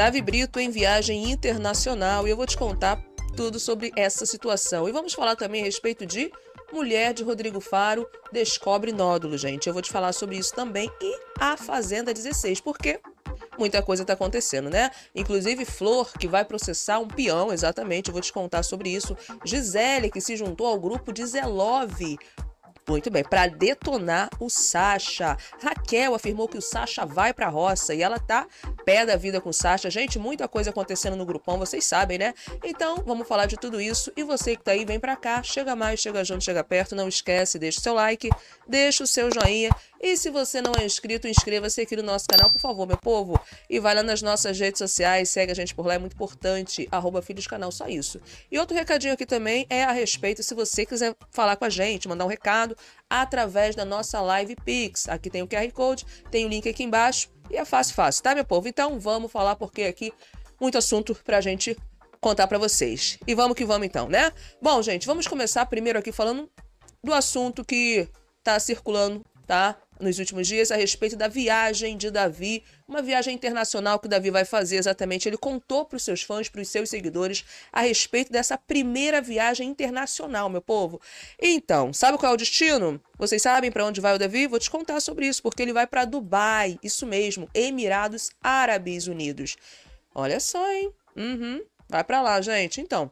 Davi Brito em viagem internacional e eu vou te contar tudo sobre essa situação. E vamos falar também a respeito de Mulher de Rodrigo Faro descobre nódulo, gente. Eu vou te falar sobre isso também e a Fazenda 16, porque muita coisa está acontecendo, né? Inclusive Flor, que vai processar um peão, exatamente, eu vou te contar sobre isso. Gisele, que se juntou ao grupo de Zelove muito bem, para detonar o Sasha. Raquel afirmou que o Sasha vai para a roça e ela tá pé da vida com o Sasha. Gente, muita coisa acontecendo no grupão, vocês sabem, né? Então, vamos falar de tudo isso e você que tá aí, vem para cá, chega mais, chega junto, chega perto, não esquece, deixa o seu like, deixa o seu joinha e se você não é inscrito, inscreva-se aqui no nosso canal, por favor, meu povo. E vai lá nas nossas redes sociais, segue a gente por lá, é muito importante, arroba Filhos Canal, só isso. E outro recadinho aqui também é a respeito, se você quiser falar com a gente, mandar um recado, através da nossa live Pix. Aqui tem o QR Code, tem o link aqui embaixo e é fácil, fácil, tá, meu povo? Então vamos falar porque aqui muito assunto pra gente contar para vocês. E vamos que vamos então, né? Bom, gente, vamos começar primeiro aqui falando do assunto que tá circulando, tá? nos últimos dias a respeito da viagem de Davi, uma viagem internacional que Davi vai fazer exatamente. Ele contou para os seus fãs, para os seus seguidores, a respeito dessa primeira viagem internacional, meu povo. Então, sabe qual é o destino? Vocês sabem para onde vai o Davi? Vou te contar sobre isso, porque ele vai para Dubai, isso mesmo, Emirados Árabes Unidos. Olha só, hein? Uhum. Vai para lá, gente. Então,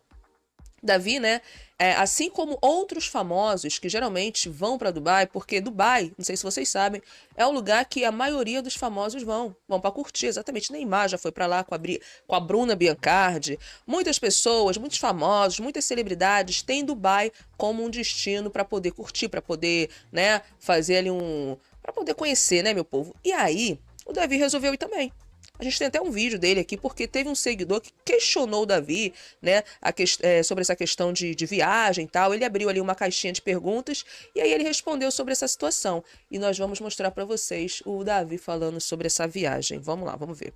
Davi, né? É, assim como outros famosos que geralmente vão para Dubai, porque Dubai, não sei se vocês sabem, é o lugar que a maioria dos famosos vão, vão para curtir, exatamente. Neymar já foi para lá com a, com a Bruna Biancardi. Muitas pessoas, muitos famosos, muitas celebridades têm Dubai como um destino para poder curtir, para poder, né, fazer ali um, para poder conhecer, né, meu povo. E aí, o Davi resolveu ir também. A gente tem até um vídeo dele aqui, porque teve um seguidor que questionou o Davi, né, que, é, sobre essa questão de, de viagem e tal. Ele abriu ali uma caixinha de perguntas e aí ele respondeu sobre essa situação. E nós vamos mostrar para vocês o Davi falando sobre essa viagem. Vamos lá, vamos ver.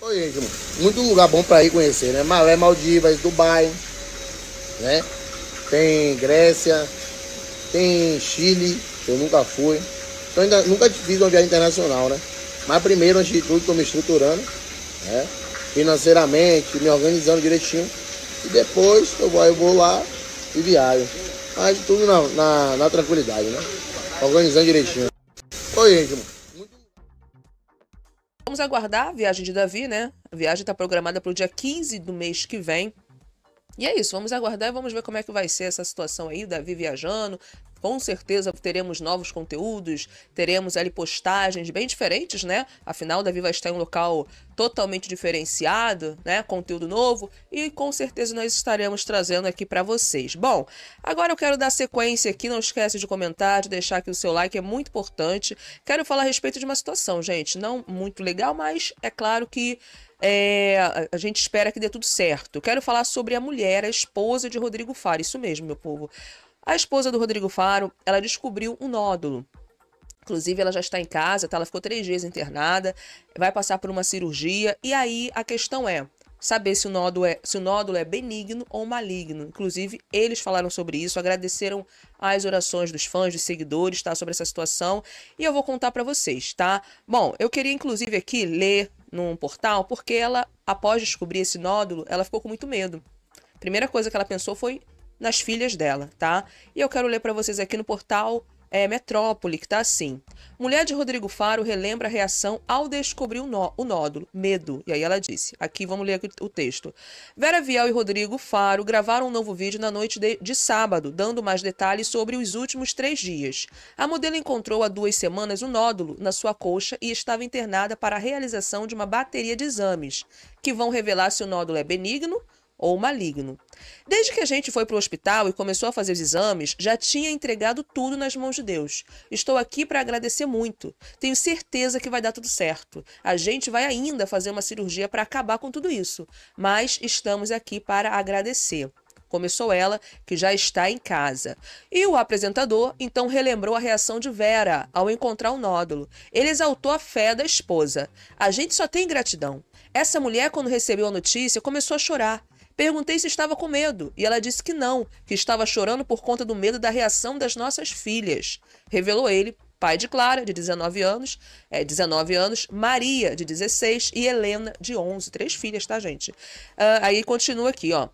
Oi, gente, muito lugar bom para ir conhecer, né? Malé, Maldivas, Dubai, né? Tem Grécia, tem Chile, eu nunca fui. Então ainda nunca fiz uma viagem internacional, né? Mas primeiro, antes de tudo, estou me estruturando, né? financeiramente, me organizando direitinho. E depois eu vou, eu vou lá e viajo. Mas tudo na, na, na tranquilidade, né? Organizando direitinho. Oi, gente. Vamos aguardar a viagem de Davi, né? A viagem está programada para o dia 15 do mês que vem. E é isso, vamos aguardar e vamos ver como é que vai ser essa situação aí, Davi viajando, com certeza teremos novos conteúdos, teremos ali postagens bem diferentes, né? Afinal, Davi vai estar em um local totalmente diferenciado, né? Conteúdo novo e com certeza nós estaremos trazendo aqui para vocês. Bom, agora eu quero dar sequência aqui, não esquece de comentar, de deixar aqui o seu like, é muito importante. Quero falar a respeito de uma situação, gente, não muito legal, mas é claro que é, a gente espera que dê tudo certo. Quero falar sobre a mulher, a esposa de Rodrigo Faro, isso mesmo, meu povo. A esposa do Rodrigo Faro, ela descobriu um nódulo. Inclusive, ela já está em casa, tá? Ela ficou três dias internada, vai passar por uma cirurgia. E aí a questão é saber se o nódulo é, se o nódulo é benigno ou maligno. Inclusive, eles falaram sobre isso, agradeceram as orações dos fãs, dos seguidores, tá? Sobre essa situação. E eu vou contar para vocês, tá? Bom, eu queria, inclusive, aqui ler num portal, porque ela, após descobrir esse nódulo, ela ficou com muito medo. A primeira coisa que ela pensou foi nas filhas dela, tá? E eu quero ler para vocês aqui no portal é, Metrópole, que tá assim. Mulher de Rodrigo Faro relembra a reação ao descobrir o, nó, o nódulo, medo. E aí ela disse, aqui vamos ler aqui o texto. Vera Viel e Rodrigo Faro gravaram um novo vídeo na noite de, de sábado, dando mais detalhes sobre os últimos três dias. A modelo encontrou há duas semanas um nódulo na sua coxa e estava internada para a realização de uma bateria de exames, que vão revelar se o nódulo é benigno ou maligno. Desde que a gente foi para o hospital e começou a fazer os exames, já tinha entregado tudo nas mãos de Deus. Estou aqui para agradecer muito. Tenho certeza que vai dar tudo certo. A gente vai ainda fazer uma cirurgia para acabar com tudo isso, mas estamos aqui para agradecer. Começou ela, que já está em casa. E o apresentador então relembrou a reação de Vera ao encontrar o nódulo. Ele exaltou a fé da esposa. A gente só tem gratidão. Essa mulher, quando recebeu a notícia, começou a chorar. Perguntei se estava com medo e ela disse que não, que estava chorando por conta do medo da reação das nossas filhas. Revelou ele, pai de Clara, de 19 anos, é, 19 anos, Maria, de 16 e Helena, de 11. Três filhas, tá, gente? Uh, aí continua aqui, ó.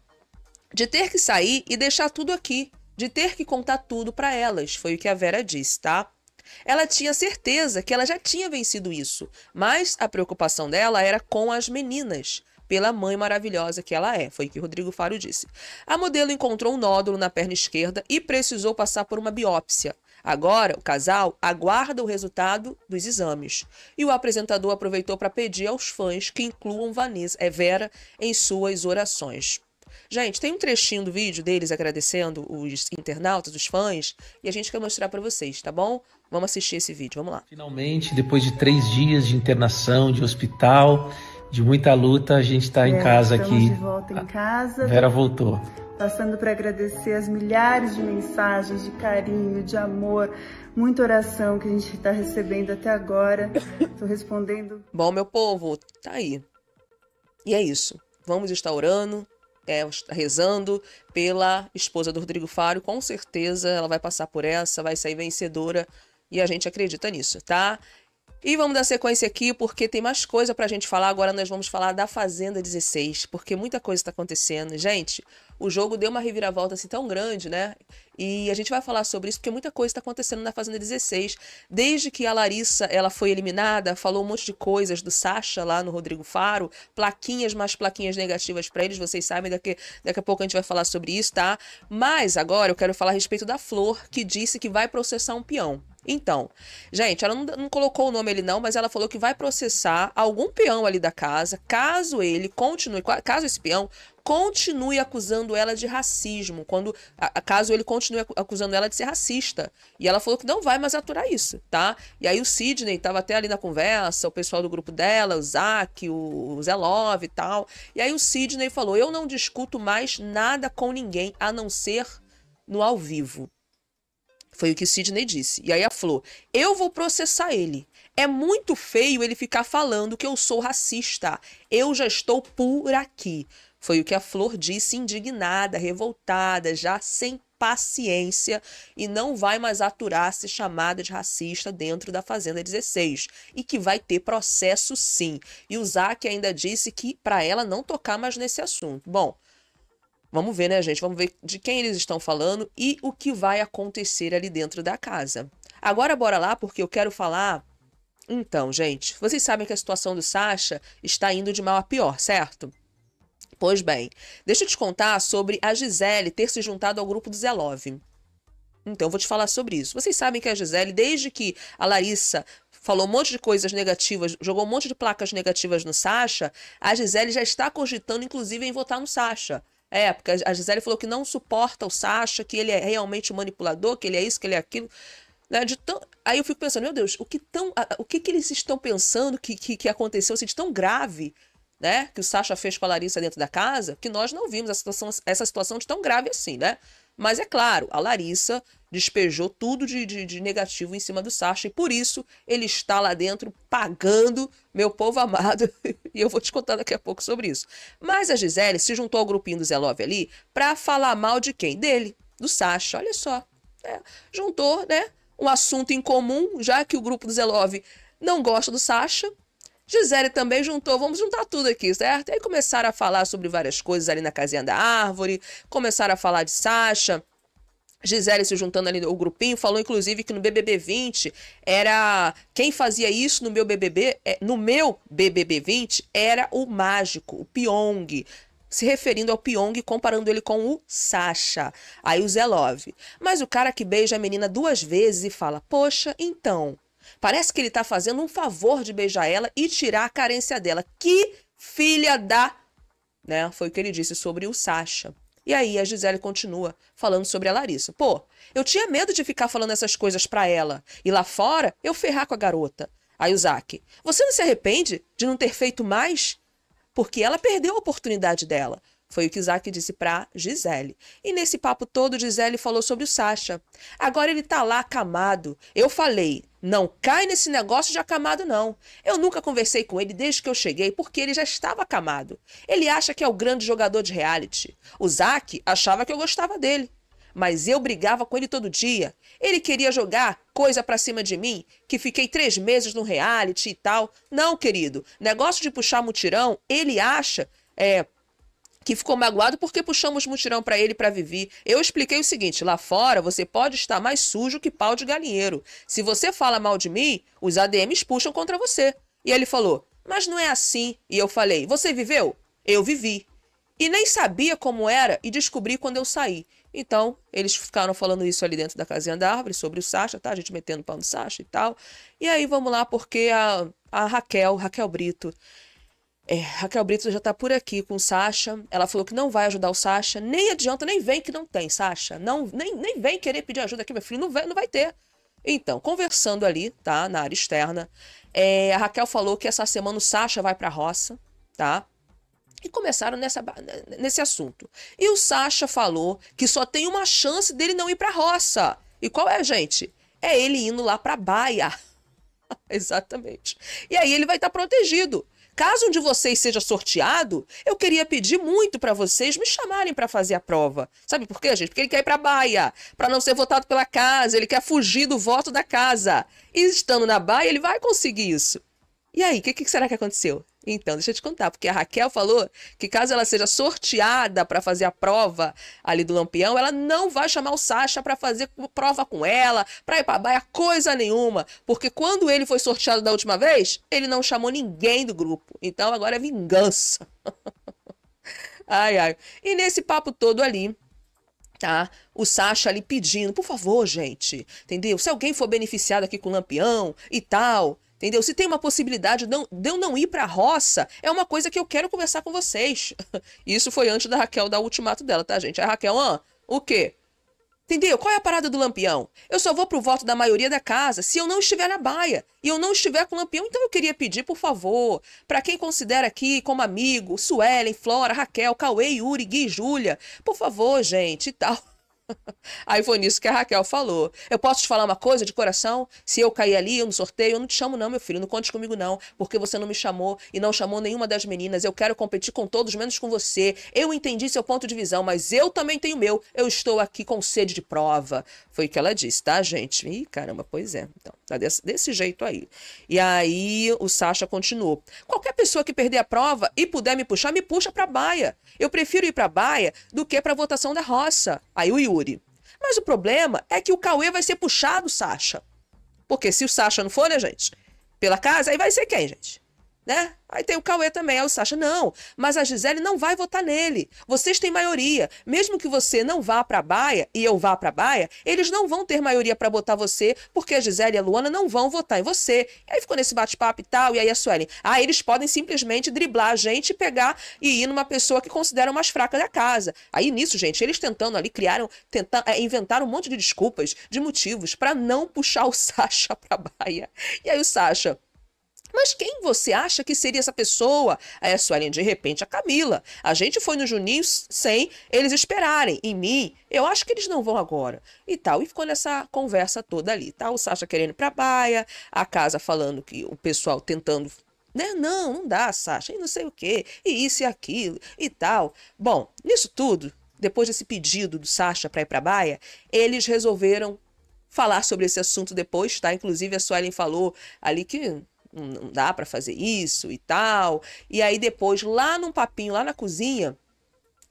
De ter que sair e deixar tudo aqui, de ter que contar tudo para elas, foi o que a Vera disse, tá? Ela tinha certeza que ela já tinha vencido isso, mas a preocupação dela era com as meninas pela mãe maravilhosa que ela é, foi o que Rodrigo Faro disse. A modelo encontrou um nódulo na perna esquerda e precisou passar por uma biópsia. Agora, o casal aguarda o resultado dos exames. E o apresentador aproveitou para pedir aos fãs que incluam Vanessa, é Vera em suas orações. Gente, tem um trechinho do vídeo deles agradecendo os internautas, os fãs, e a gente quer mostrar para vocês, tá bom? Vamos assistir esse vídeo, vamos lá. Finalmente, depois de três dias de internação, de hospital, de muita luta, a gente está é, em casa aqui. de volta em casa. A Vera voltou. Passando para agradecer as milhares de mensagens de carinho, de amor, muita oração que a gente está recebendo até agora. Estou respondendo. Bom, meu povo, tá aí. E é isso. Vamos estar orando, é, rezando pela esposa do Rodrigo Faro. Com certeza ela vai passar por essa, vai sair vencedora. E a gente acredita nisso, tá? E vamos dar sequência aqui porque tem mais coisa pra gente falar. Agora nós vamos falar da Fazenda 16, porque muita coisa está acontecendo. Gente, o jogo deu uma reviravolta assim tão grande, né? E a gente vai falar sobre isso porque muita coisa está acontecendo na Fazenda 16. Desde que a Larissa ela foi eliminada, falou um monte de coisas do Sacha lá no Rodrigo Faro, plaquinhas mais plaquinhas negativas para eles, vocês sabem, daqui, daqui a pouco a gente vai falar sobre isso, tá? Mas agora eu quero falar a respeito da Flor, que disse que vai processar um peão. Então, gente, ela não, não, colocou o nome ali não, mas ela falou que vai processar algum peão ali da casa, caso ele continue, caso esse peão continue acusando ela de racismo, quando acaso caso ele continue acusando ela de ser racista. E ela falou que não vai mais aturar isso, tá? E aí o Sidney estava até ali na conversa, o pessoal do grupo dela, o Zac, o, Zé Love e tal. E aí o Sidney falou: "Eu não discuto mais nada com ninguém a não ser no ao vivo". Foi o que Sidney disse. E aí a Flor: "Eu vou processar ele". É muito feio ele ficar falando que eu sou racista. Eu já estou por aqui. Foi o que a Flor disse, indignada, revoltada, já sem paciência e não vai mais aturar ser chamada de racista dentro da Fazenda 16 e que vai ter processo sim. E o Zac ainda disse que para ela não tocar mais nesse assunto. Bom, vamos ver, né, gente? Vamos ver de quem eles estão falando e o que vai acontecer ali dentro da casa. Agora bora lá porque eu quero falar então, gente, vocês sabem que a situação do Sasha está indo de mal a pior, certo? Pois bem, deixa eu te contar sobre a Gisele ter se juntado ao grupo do Zelov. Então, eu vou te falar sobre isso. Vocês sabem que a Gisele, desde que a Larissa falou um monte de coisas negativas, jogou um monte de placas negativas no Sasha, a Gisele já está cogitando, inclusive, em votar no Sasha. É, porque a Gisele falou que não suporta o Sasha, que ele é realmente manipulador, que ele é isso, que ele é aquilo. Né? De tão... Aí eu fico pensando, meu Deus, o que, tão, o que, que eles estão pensando que, que, que aconteceu assim, de tão grave né? que o Sasha fez com a Larissa dentro da casa, que nós não vimos situação, essa situação de tão grave assim, né? Mas é claro, a Larissa despejou tudo de, de, de, negativo em cima do Sasha e por isso ele está lá dentro pagando, meu povo amado, e eu vou te contar daqui a pouco sobre isso. Mas a Gisele se juntou ao grupinho do Zé Love ali para falar mal de quem? Dele, do Sasha, olha só. Né? Juntou, né? um assunto em comum, já que o grupo do Zelov não gosta do Sasha. Gisele também juntou, vamos juntar tudo aqui, certo? E aí começaram a falar sobre várias coisas ali na casinha da árvore, começaram a falar de Sasha. Gisele se juntando ali no grupinho, falou inclusive que no BBB 20 era quem fazia isso no meu BBB, é, no meu BBB 20 era o mágico, o Pyong se referindo ao Pyong, comparando ele com o Sasha. Aí o Zé Love. Mas o cara que beija a menina duas vezes e fala, poxa, então. Parece que ele tá fazendo um favor de beijar ela e tirar a carência dela. Que filha da. Né? Foi o que ele disse sobre o Sasha. E aí a Gisele continua falando sobre a Larissa. Pô, eu tinha medo de ficar falando essas coisas pra ela. E lá fora, eu ferrar com a garota. Aí o Zaque, você não se arrepende de não ter feito mais? porque ela perdeu a oportunidade dela. Foi o que Isaac disse para Gisele. E nesse papo todo, Gisele falou sobre o Sasha. Agora ele tá lá acamado. Eu falei, não cai nesse negócio de acamado, não. Eu nunca conversei com ele desde que eu cheguei, porque ele já estava acamado. Ele acha que é o grande jogador de reality. O Zack achava que eu gostava dele. Mas eu brigava com ele todo dia. Ele queria jogar coisa pra cima de mim, que fiquei três meses no reality e tal. Não, querido. Negócio de puxar mutirão, ele acha. É, que ficou magoado porque puxamos mutirão para ele para viver. Eu expliquei o seguinte: lá fora você pode estar mais sujo que pau de galinheiro. Se você fala mal de mim, os ADMs puxam contra você. E ele falou: Mas não é assim. E eu falei: Você viveu? Eu vivi. E nem sabia como era e descobri quando eu saí. Então, eles ficaram falando isso ali dentro da casinha da árvore, sobre o Sasha, tá? A gente metendo pau no Sasha e tal. E aí, vamos lá, porque a, a Raquel, Raquel Brito, é, Raquel Brito já tá por aqui com o Sasha. Ela falou que não vai ajudar o Sasha. Nem adianta, nem vem que não tem, Sasha. Não, nem, nem vem querer pedir ajuda aqui, meu filho. Não vai, não vai ter. Então, conversando ali, tá? Na área externa, é, a Raquel falou que essa semana o Sasha vai pra roça, tá? E começaram nessa, nesse assunto. E o Sasha falou que só tem uma chance dele não ir para a roça. E qual é, gente? É ele indo lá para Baia. Exatamente. E aí ele vai estar tá protegido. Caso um de vocês seja sorteado, eu queria pedir muito para vocês me chamarem para fazer a prova. Sabe por quê, gente? Porque ele quer ir para Baia, para não ser votado pela casa, ele quer fugir do voto da casa. E estando na Baia, ele vai conseguir isso. E aí, o que, que será que aconteceu? Então, deixa eu te contar, porque a Raquel falou que caso ela seja sorteada para fazer a prova ali do Lampião, ela não vai chamar o Sasha para fazer prova com ela, para ir para baia, coisa nenhuma. Porque quando ele foi sorteado da última vez, ele não chamou ninguém do grupo. Então agora é vingança. ai, ai. E nesse papo todo ali, tá? O Sasha ali pedindo, por favor, gente, entendeu? Se alguém for beneficiado aqui com o Lampião e tal, Entendeu? Se tem uma possibilidade de eu não ir para a roça, é uma coisa que eu quero conversar com vocês. Isso foi antes da Raquel dar o ultimato dela, tá, gente? A Raquel, ah, o quê? Entendeu? Qual é a parada do lampião? Eu só vou pro voto da maioria da casa se eu não estiver na baia e eu não estiver com o lampião. Então eu queria pedir, por favor, para quem considera aqui como amigo, Suelen, Flora, Raquel, Cauê, Yuri, Gui, Júlia, por favor, gente, e tal. Aí foi nisso que a Raquel falou. Eu posso te falar uma coisa de coração? Se eu cair ali, eu no sorteio, eu não te chamo não, meu filho. Não conte comigo não, porque você não me chamou e não chamou nenhuma das meninas. Eu quero competir com todos, menos com você. Eu entendi seu ponto de visão, mas eu também tenho meu. Eu estou aqui com sede de prova. Foi o que ela disse, tá, gente? Ih, caramba, pois é. Então, tá desse, desse jeito aí. E aí o Sasha continuou. Qualquer pessoa que perder a prova e puder me puxar, me puxa pra baia. Eu prefiro ir pra baia do que pra votação da roça. Aí o Yuri Yuri. Mas o problema é que o Cauê vai ser puxado, Sacha. Porque se o Sacha não for, né, gente? Pela casa, aí vai ser quem, gente? né? Aí tem o Cauê também, aí o Sacha, não, mas a Gisele não vai votar nele. Vocês têm maioria. Mesmo que você não vá para a Baia e eu vá para a Baia, eles não vão ter maioria para botar você, porque a Gisele e a Luana não vão votar em você. E aí ficou nesse bate-papo e tal, e aí a Suelen, ah, eles podem simplesmente driblar a gente, pegar e ir numa pessoa que consideram mais fraca da casa. Aí nisso, gente, eles tentando ali, criaram, tentar é, inventaram um monte de desculpas, de motivos para não puxar o Sacha para a Baia. E aí o Sacha mas quem você acha que seria essa pessoa? Aí a Suelen, de repente, a Camila. A gente foi no Juninho sem eles esperarem. Em mim, eu acho que eles não vão agora. E tal. E ficou nessa conversa toda ali, tá? O Sasha querendo ir pra baia, a casa falando que o pessoal tentando. Né? Não, não dá, Sasha, e não sei o quê, e isso e aquilo, e tal. Bom, nisso tudo, depois desse pedido do Sasha para ir pra baia, eles resolveram falar sobre esse assunto depois, tá? Inclusive a Suelen falou ali que não dá para fazer isso e tal. E aí depois, lá num papinho, lá na cozinha,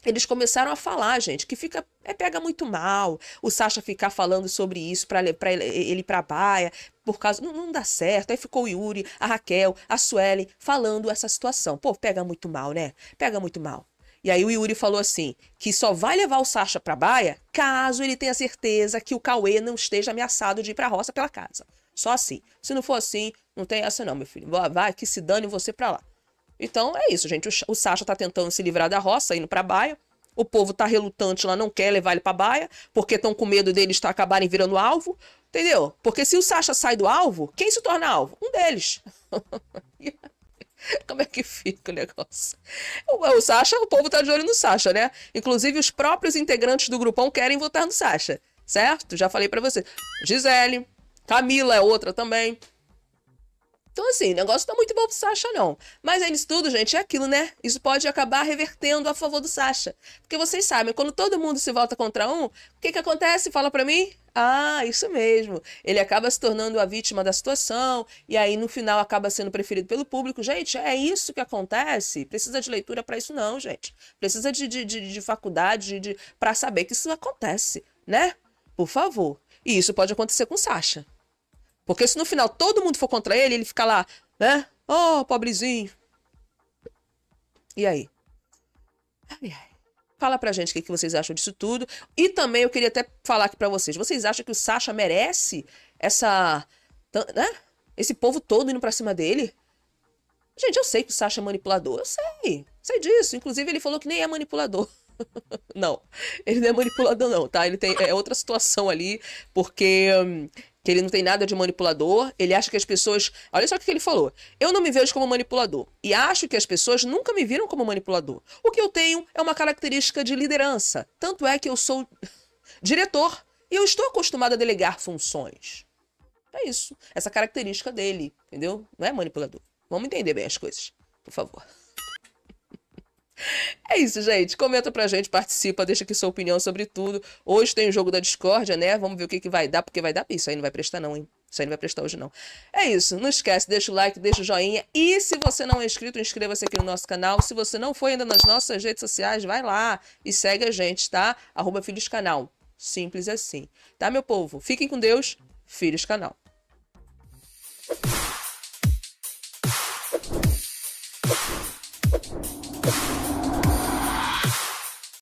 eles começaram a falar, gente, que fica é, pega muito mal. O Sasha ficar falando sobre isso para ele para baia, por causa não, não, dá certo. Aí ficou o Yuri, a Raquel, a Sueli falando essa situação. Pô, pega muito mal, né? Pega muito mal. E aí o Yuri falou assim, que só vai levar o Sasha para baia caso ele tenha certeza que o Cauê não esteja ameaçado de ir para a roça pela casa. Só assim. Se não for assim, não tem essa não, meu filho. Vai, que se dane você pra lá. Então é isso, gente. O, Sasha tá tentando se livrar da roça, indo pra baia. O povo tá relutante lá, não quer levar ele pra baia, porque estão com medo deles tá, acabarem virando alvo. Entendeu? Porque se o Sasha sai do alvo, quem se torna alvo? Um deles. Como é que fica o negócio? O, o Sasha, o povo tá de olho no Sasha, né? Inclusive, os próprios integrantes do grupão querem votar no Sasha, certo? Já falei para você. Gisele, Camila é outra também. Então, assim, o negócio tá muito bom pro Sasha, não. Mas aí nisso tudo, gente, é aquilo, né? Isso pode acabar revertendo a favor do Sasha. Porque vocês sabem, quando todo mundo se volta contra um, o que que acontece? Fala para mim. Ah, isso mesmo. Ele acaba se tornando a vítima da situação e aí no final acaba sendo preferido pelo público. Gente, é isso que acontece. Precisa de leitura para isso não, gente. Precisa de, de, de, de faculdade de, para saber que isso acontece, né? Por favor. E isso pode acontecer com Sasha. Porque se no final todo mundo for contra ele, ele fica lá, né? Oh, pobrezinho. E aí? Ai, ai. Fala pra gente o que, que vocês acham disso tudo. E também eu queria até falar aqui pra vocês. Vocês acham que o Sasha merece essa. Né? Esse povo todo indo pra cima dele? Gente, eu sei que o Sasha é manipulador. Eu sei. Sei disso. Inclusive, ele falou que nem é manipulador. não, ele não é manipulador, não, tá? Ele tem é outra situação ali, porque hum, que ele não tem nada de manipulador, ele acha que as pessoas. Olha só o que ele falou. Eu não me vejo como manipulador e acho que as pessoas nunca me viram como manipulador. O que eu tenho é uma característica de liderança. Tanto é que eu sou diretor e eu estou acostumado a delegar funções. É isso. Essa característica dele, entendeu? Não é manipulador. Vamos entender bem as coisas, por favor. É isso, gente. Comenta pra gente, participa, deixa aqui sua opinião sobre tudo. Hoje tem o jogo da discórdia, né? Vamos ver o que, que vai dar, porque vai dar. Isso aí não vai prestar, não, hein? Isso aí não vai prestar hoje, não. É isso. Não esquece, deixa o like, deixa o joinha. E se você não é inscrito, inscreva-se aqui no nosso canal. Se você não foi ainda nas nossas redes sociais, vai lá e segue a gente, tá? Arroba Filhos Canal. Simples assim. Tá, meu povo? Fiquem com Deus. Filhos Canal.